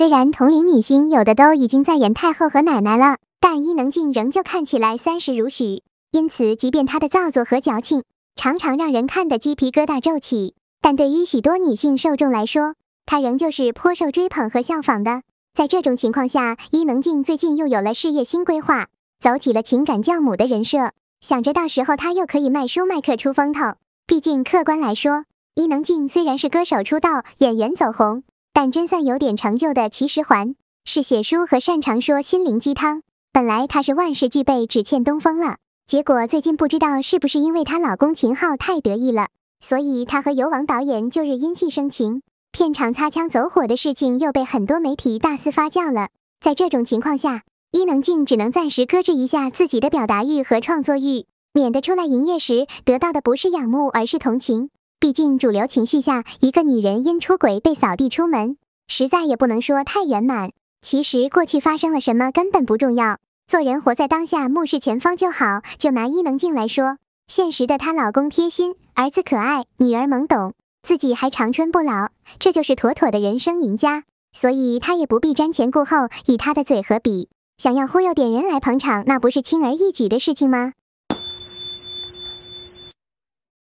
虽然同龄女星有的都已经在演太后和奶奶了，但伊能静仍旧看起来三十如许。因此，即便她的造作和矫情常常让人看得鸡皮疙瘩皱起，但对于许多女性受众来说，她仍旧是颇受追捧和效仿的。在这种情况下，伊能静最近又有了事业新规划，走起了情感教母的人设，想着到时候她又可以卖书卖课出风头。毕竟客观来说，伊能静虽然是歌手出道，演员走红。但真算有点成就的，其实还是写书和擅长说心灵鸡汤。本来她是万事俱备，只欠东风了。结果最近不知道是不是因为她老公秦昊太得意了，所以她和游王导演旧日因戏生情，片场擦枪走火的事情又被很多媒体大肆发酵了。在这种情况下，伊能静只能暂时搁置一下自己的表达欲和创作欲，免得出来营业时得到的不是仰慕，而是同情。毕竟主流情绪下，一个女人因出轨被扫地出门，实在也不能说太圆满。其实过去发生了什么根本不重要，做人活在当下，目视前方就好。就拿伊能静来说，现实的她老公贴心，儿子可爱，女儿懵懂，自己还长春不老，这就是妥妥的人生赢家。所以她也不必瞻前顾后，以她的嘴和笔，想要忽悠点人来捧场，那不是轻而易举的事情吗？